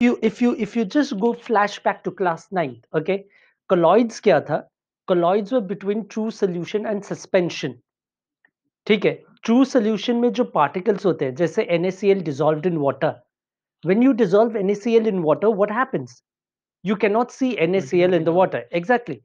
you if you if you just go flashback to class 9 okay colloids kya tha colloids were between true solution and suspension ठीक है true solution, में जो particles होते हैं जैसे NaCl dissolved in water when you dissolve NaCl in water what happens you cannot see NaCl in the water exactly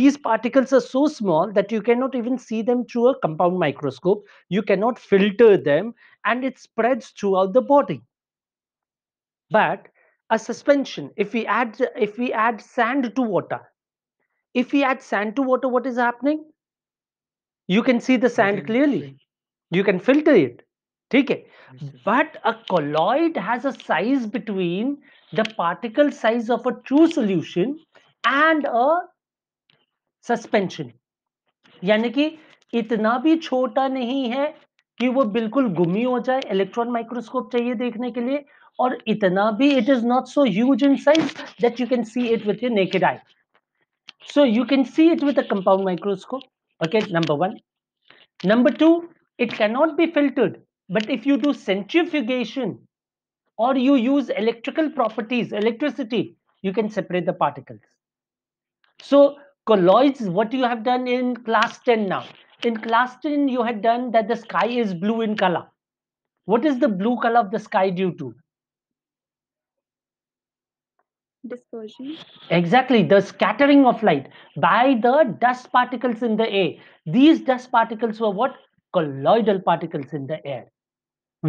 these particles are so small that you cannot even see them through a compound microscope you cannot filter them and it spreads throughout the body but a suspension if we add if we add sand to water if we add sand to water what is happening you can see the sand clearly you can filter it okay but a colloid has a size between the particle size of a true solution and a suspension yani ki itna bhi chota nahi hai ki wo bilkul gumi ho jaye electron microscope chahiye dekhne ke liye or itna bhi, it is not so huge in size that you can see it with your naked eye. So you can see it with a compound microscope. Okay, number one. Number two, it cannot be filtered. But if you do centrifugation or you use electrical properties, electricity, you can separate the particles. So colloids, what you have done in class 10 now. In class 10, you had done that the sky is blue in color. What is the blue color of the sky due to? dispersion exactly the scattering of light by the dust particles in the air these dust particles were what colloidal particles in the air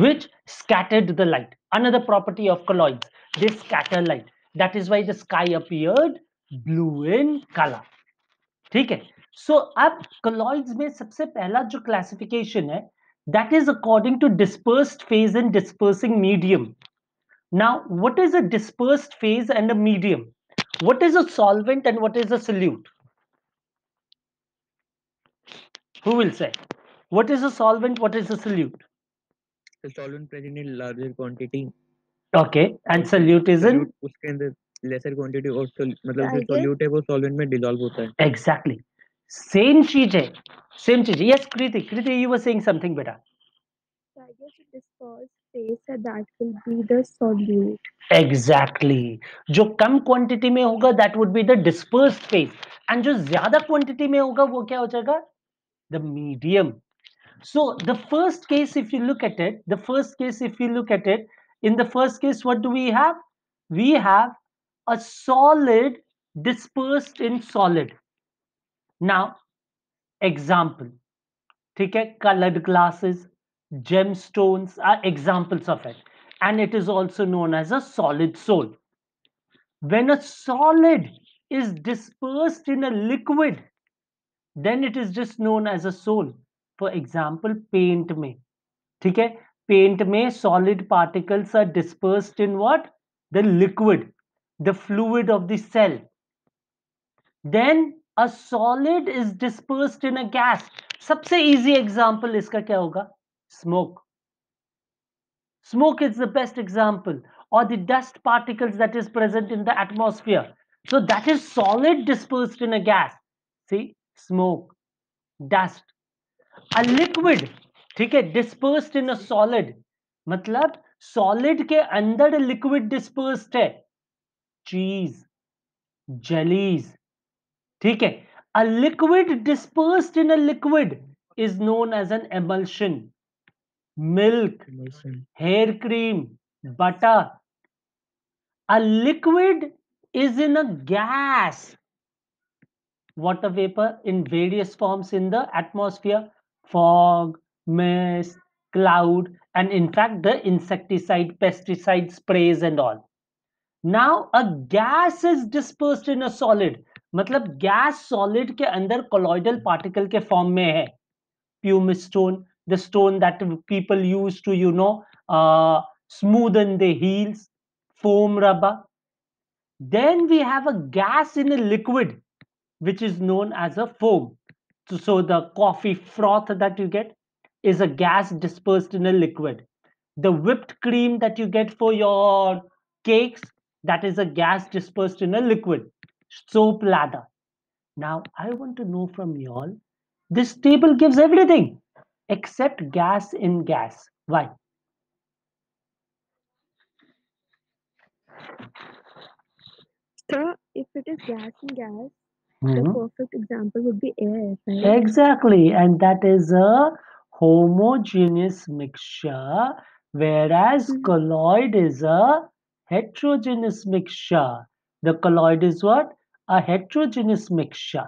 which scattered the light another property of colloids they scatter light that is why the sky appeared blue in color ठीक है सो so, अब कलॉइड्स में सबसे पहला जो classification है that is according to dispersed phase and dispersing medium now, what is a dispersed phase and a medium? What is a solvent and what is a solute? Who will say? What is a solvent? What is a solute? The solvent present in larger quantity. Okay, and solute is in? उसके अंदर lesser quantity और मतलब solute है वो solvent में dissolve होता है. Exactly. Same thing. Same thing. Yes, Kriti. Kriti, you were saying something better. I guess it space that will be the solute. Exactly. जो कम क्वांटिटी में होगा that would be the dispersed phase. And जो ज्यादा quantity में होगा वो क्या हो जाएगा The medium. So the first case, if you look at it, the first case, if you look at it, in the first case, what do we have? We have a solid dispersed in solid. Now, example. ठीक है colored glasses gemstones are examples of it. And it is also known as a solid soul. When a solid is dispersed in a liquid, then it is just known as a soul. For example, paint may, okay, paint may solid particles are dispersed in what? The liquid, the fluid of the cell. Then a solid is dispersed in a gas. सबसे easy example इसका क्या होगा smoke. Smoke is the best example or the dust particles that is present in the atmosphere. So that is solid dispersed in a gas. See, smoke, dust. A liquid, okay, dispersed in a solid. मतलब solid के अंदर liquid dispersed है Cheese, jellies. ठीक है A liquid dispersed in a liquid is known as an emulsion. Milk hair cream butter a liquid is in a gas what a vapour in various forms in the atmosphere fog mist cloud and in fact the insecticide pesticide sprays and all now a gas is disperse in a solid मतलब gas solid के अंदर colloidal particle के form में है प्यूमिस्टोन the stone that people use to you know uh, smoothen the heels foam rubber then we have a gas in a liquid which is known as a foam so, so the coffee froth that you get is a gas dispersed in a liquid the whipped cream that you get for your cakes that is a gas dispersed in a liquid soap lather now i want to know from y'all this table gives everything except gas in gas. Why? So, if it is gas in gas, mm-hmm. the hmm. perfect example would be air. Right? Exactly, and that is a homogeneous mixture, whereas mm-hmm. colloid is a heterogeneous mixture. The colloid is what? A heterogeneous mixture.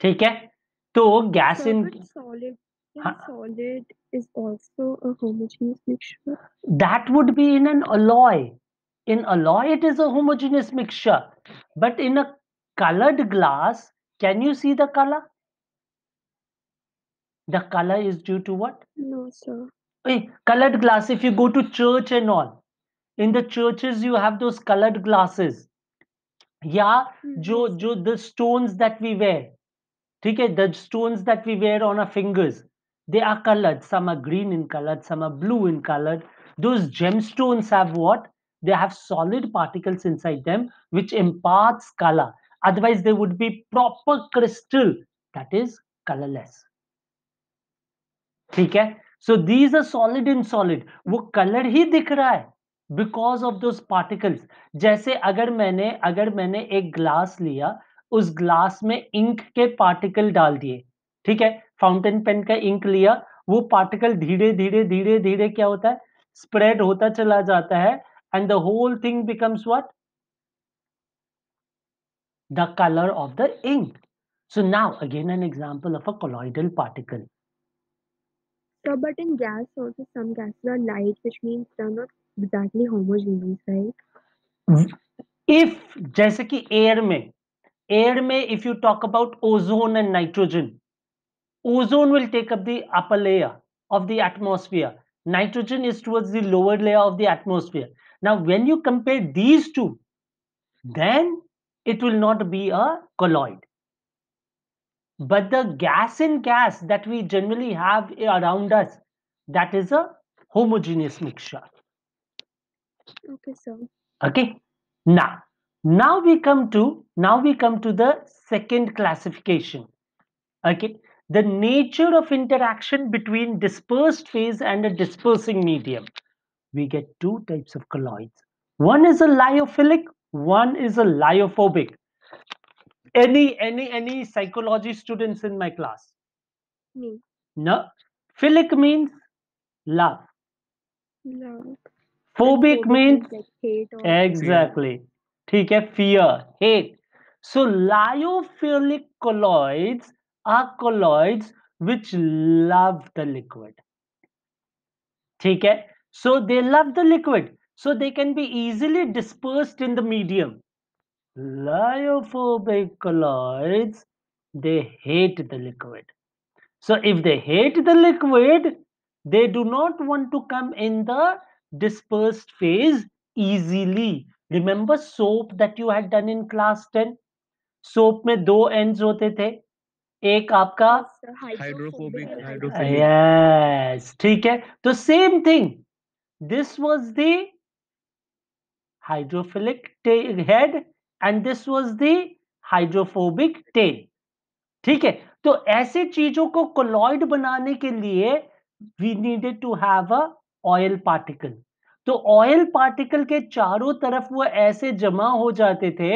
Take care. So gas in solid is also a homogeneous mixture. That would be in an alloy. In alloy, it is a homogeneous mixture. But in a colored glass, can you see the color? The color is due to what? No, sir. Hey, eh, colored glass, if you go to church and all, in the churches you have those colored glasses. Yeah, jo, hmm, jo, the stones that we wear, ठीक है the stones that we wear on our fingers they are colored some are green in color some are blue in color those gemstones have what they have solid particles inside them which imparts color otherwise they would be proper crystal that is colorless ठीक है so these are solid in solid वो color ही दिख रहा है because of those particles जैसे अगर मैंने अगर मैंने एक glass लिया उस ग्लास में इंक के पार्टिकल डाल दिए ठीक है फाउंटेन पेन का इंक लिया वो पार्टिकल धीरे धीरे धीरे धीरे क्या होता है स्प्रेड होता चला जाता है and the whole thing becomes what the colour of the ink so now again an example of a colloidal particle so but in gas also some gases are light which means they are not exactly homogeneous right if जैसे कि air में air may if you talk about ozone and nitrogen ozone will take up the upper layer of the atmosphere nitrogen is towards the lower layer of the atmosphere now when you compare these two then it will not be a colloid but the gas in gas that we generally have around us that is a homogeneous mixture okay sir okay now now we come to now we come to the second classification okay the nature of interaction between dispersed phase and a dispersing medium we get two types of colloids one is a lyophilic one is a lyophobic any any any psychology students in my class me no philic means love love phobic, phobic means hate or exactly ठीक है fear, hate. So lyophilic colloids are colloids which love the liquid. ठीक है so they love the liquid. so they can be easily dispersed in the medium lyophobic colloids they hate the liquid so if they hate the liquid they do not want to come in the dispersed phase easily remember soap that you had done in class ten soap में दो ends होते थे एक आपका hydrophobic yes uh, ठीक है तो same thing this was the hydrophilic head and this was the hydrophobic tail ठीक है तो ऐसे चीजों को कोलॉइड बनाने के लिए we needed to have a oil particle तो ऑयल पार्टिकल के चारों तरफ वो ऐसे जमा हो जाते थे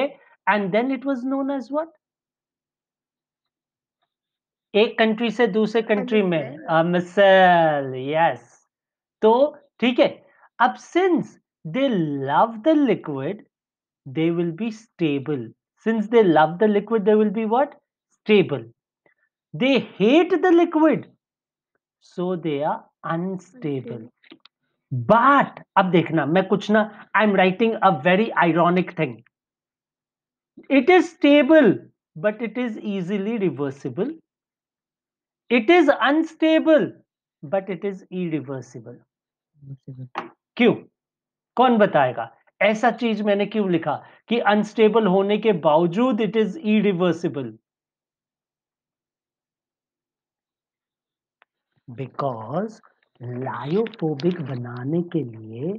and then it was known as what एक कंट्री से दूसरे कंट्री में मिसल यस तो ठीक है अब since they love the liquid they will be stable since they love the liquid they will be what stable they hate the liquid so they are unstable but अब देखना मैं कुछ ना I am writing a very ironic thing it is stable but it is easily reversible it is unstable but it is reversible क्यों कौन बताएगा ऐसा चीज मैंने क्यों लिखा कि अनस्टेबल होने के बावजूद it is irreversible because lyophobic बनाने के लिए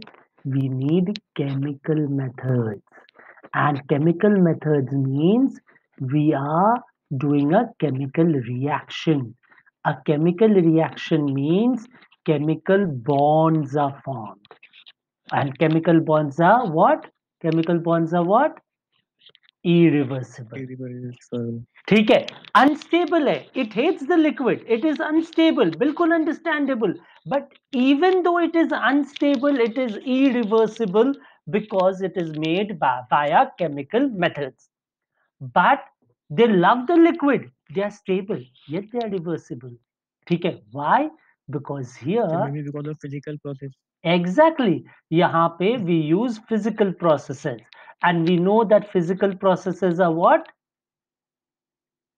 we need chemical methods and chemical methods means we are doing a chemical reaction a chemical reaction means chemical bonds are formed and chemical bonds are what chemical bonds are what irreversible irreversible ठीक है Unstable है It hates the liquid. It is unstable. Unstable बिल्कुल understandable but even though it is unstable it because it is made by, via chemical methods. But they love the liquid. They are stable, yet they are reversible. Okay, why? Because here, maybe because of physical process. Exactly. Yahan pe we use physical processes, and we know that physical processes are what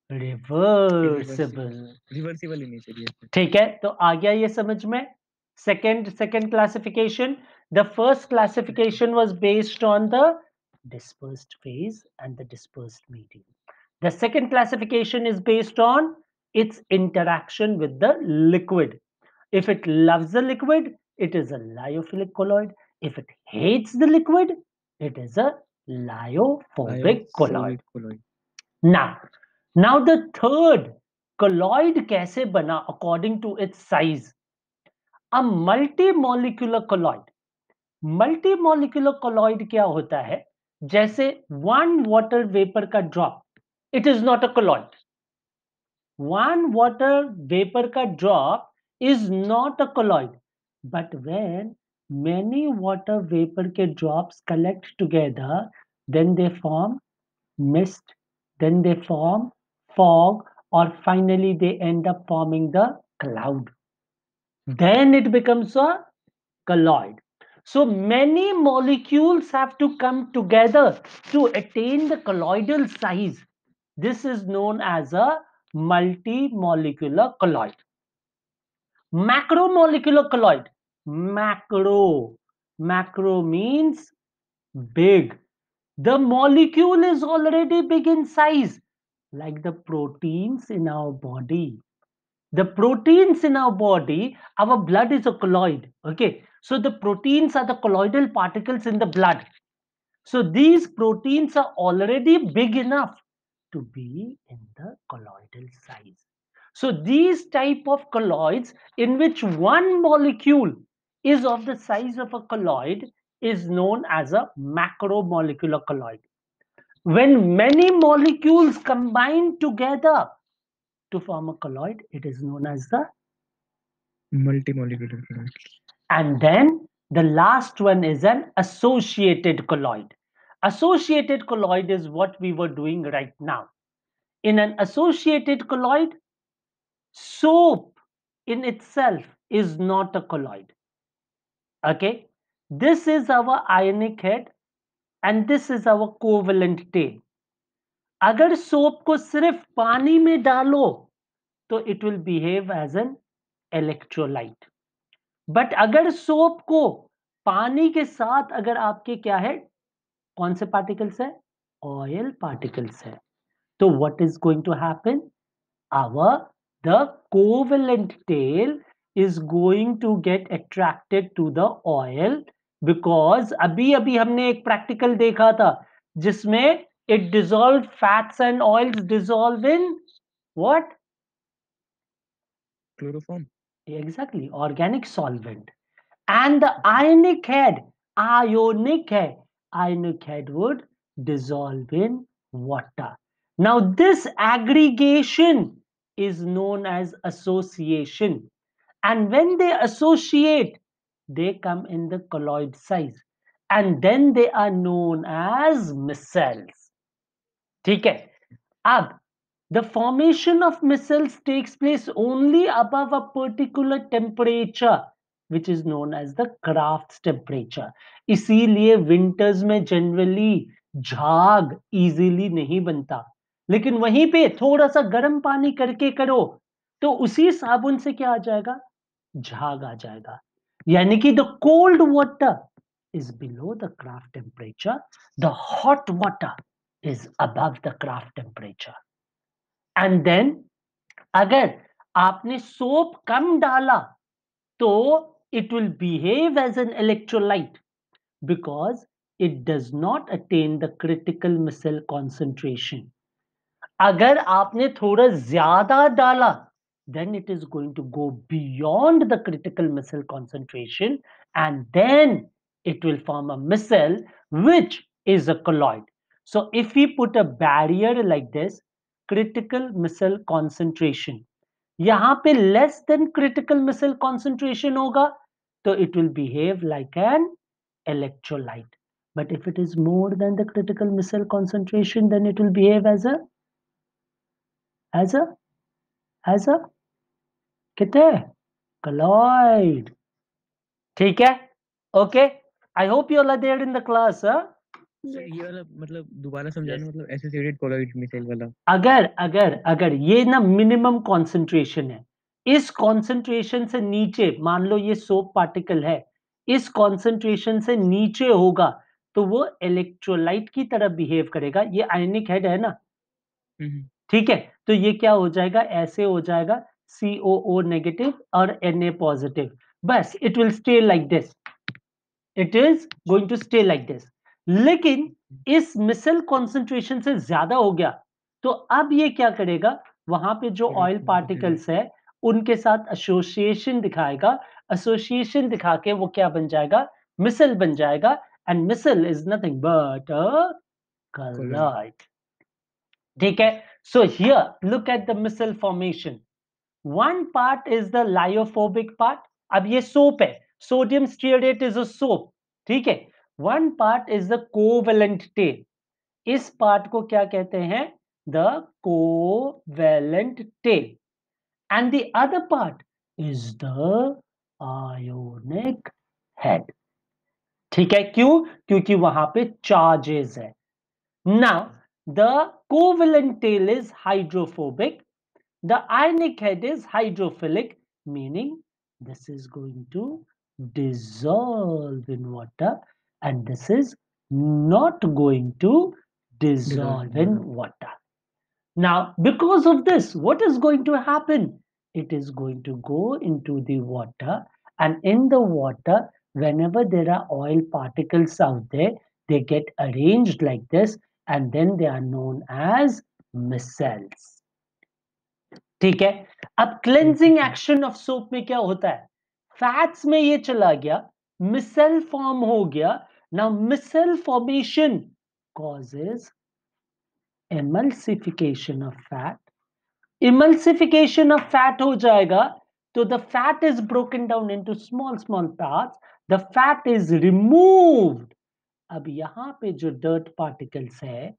Reversible, reversible ही नहीं चाहिए ठीक है तो आ गया ये समझ में second second classification the first classification was based on the dispersed phase and the dispersed medium the second classification is based on its interaction with the liquid if it loves the liquid it is a lyophilic colloid if it hates the liquid it is a lyophobic, lyophobic colloid. colloid now now the third colloid कैसे बना according to its size a multi molecular colloid multi molecular colloid क्या होता है जैसे one water vapour का drop it is not a colloid one water vapour का drop is not a colloid but when many water vapour के drop collect together then they form mist then they form fog or finally they end up forming the cloud. Then it becomes a colloid. So many molecules have to come together to attain the colloidal size. This is known as a multimolecular colloid. Macromolecular colloid. Macro. Macro means big. The molecule is already big in size like the proteins in our body. The proteins in our body, our blood is a colloid. Okay, so the proteins are the colloidal particles in the blood. So these proteins are already big enough to be in the colloidal size. So these type of colloids in which one molecule is of the size of a colloid is known as a macromolecular colloid when many molecules combine together to form a colloid, it is known as the multimolecular colloid. And then the last one is an associated colloid. Associated colloid is what we were doing right now. In an associated colloid, soap in itself is not a colloid. Okay, this is our ionic head and this is our covalent tail अगर soap को सिर्फ पानी में डालो तो it will behave as an electrolyte but अगर soap को पानी के साथ अगर आपके क्या है कौन से पार्टिकल्स है ऑयल पार्टिकल्स है तो what is going to happen our the covalent tail is going to get attracted to the oil because अभी अभी हमने एक प्रैक्टिकल देखा था जिसमें it dissolve fats and oils dissolve in what chloroform exactly organic solvent and the ionic head ionic head ionic head would dissolve in water now this aggregation is known as association and when they associate they come in the colloid size and then they are known as missiles ठीक है अब the formation of missiles takes place only above a particular temperature which is known as the Kraft's temperature इसीलिए winters में generally झाग easily नहीं बनता लेकिन वहीं पे थोड़ा सा गर्म पानी करके करो तो उसी साबुन से क्या आ जाएगा झाग आ जाएगा यानी कि the cold water is below the Krafft temperature the hot water is above the Krafft temperature and then अगर आपने सोप कम डाला तो it will behave as an electrolyte because it does not attain the critical micelle concentration अगर आपने थोड़ा ज्यादा डाला then it is going to go beyond the critical missile concentration and then it will form a missile which is a colloid. So if we put a barrier like this, critical missile concentration, यहाँ पे less than critical missile concentration होगा तो it will behave like an electrolyte. But if it is more than the critical missile concentration, then it will behave as a as a as a कितने colloid ठीक है okay I hope you are there in the class ये वाला मतलब दोबारा समझाने yes. मतलब associated colloid missile वाला अगर अगर अगर ये ना मिनिमम कंसंट्रेशन है इस कंसंट्रेशन से नीचे मान लो ये सोप पार्टिकल है इस कंसंट्रेशन से नीचे होगा तो वो इलेक्ट्रोलाइट की तरह बिहेव करेगा ये आयनिक हेड है ना हम्म। ठीक है तो ये क्या हो जाएगा ऐसे हो जाएगा COO negative or Na positive. बस it will stay like this it is going to stay like this लेकिन इस मिसल कॉन्सेंट्रेशन से ज्यादा हो गया तो अब ये क्या करेगा वहां पे जो ऑयल पार्टिकल्स है उनके साथ एसोसिएशन दिखाएगा एसोसिएशन दिखा के वो क्या बन जाएगा मिसल बन जाएगा and micelle is nothing but colour ठीक है so here look at the micelle formation one part is the lyophobic part अब ये सोप है sodium stearate is a soap ठीक है one part is the covalent tail इस part को क्या कहते हैं the covalent tail and the other part is the ionic head ठीक है क्यों क्योंकि वहां पे चार्जेस है ना the covalent tell is hydrophobic The ionic head is hydrophilic, meaning this is going to dissolve in water and this is not going to dissolve in water. Now, because of this, what is going to happen? It is going to go into the water, and in the water, whenever there are oil particles out there, they get arranged like this, and then they are known as micelles. ठीक है अब cleansing action of soap में क्या होता है fats में ये चला गया मिसेल फॉर्म हो गया now micelle formation causes emulsification of fat emulsification of fat हो जाएगा तो the fat is broken down into small small part the fat is remove अब यहां पे जो डर्ट पार्टिकल्स है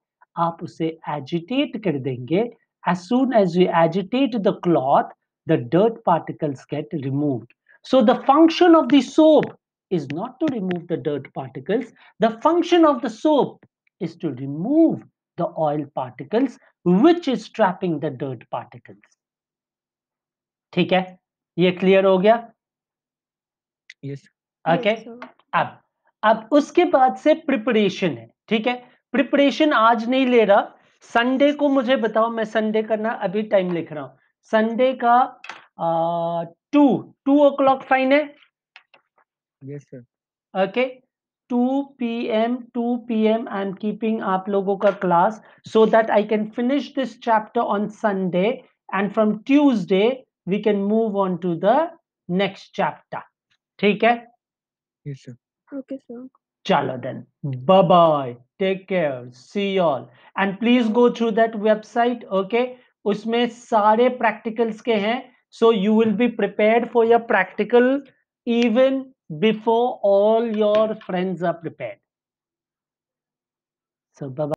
आप उसे एजिटेट कर देंगे as soon as you agitate the cloth, the dirt particles get removed. So the function of the soap is not to remove the dirt particles. The function of the soap is to remove the oil particles, which is trapping the dirt particles. ठीक है ये clear हो गया yes okay अब अब उसके बाद से प्रिपरेशन है ठीक है प्रिपरेशन आज नहीं ले रहा संडे को मुझे बताओ मैं संडे करना अभी टाइम लिख रहा हूं संडे का two two o'clock fine है okay two P M two P M I am keeping आप लोगों का class so that I can finish this chapter on Sunday and from Tuesday we can move on to the next chapter ठीक है okay sir चलो then bye bye take care see all and please go through that website okay उसमें सारे practicals के हैं so you will be prepared for your practical even before all your friends are prepared so bye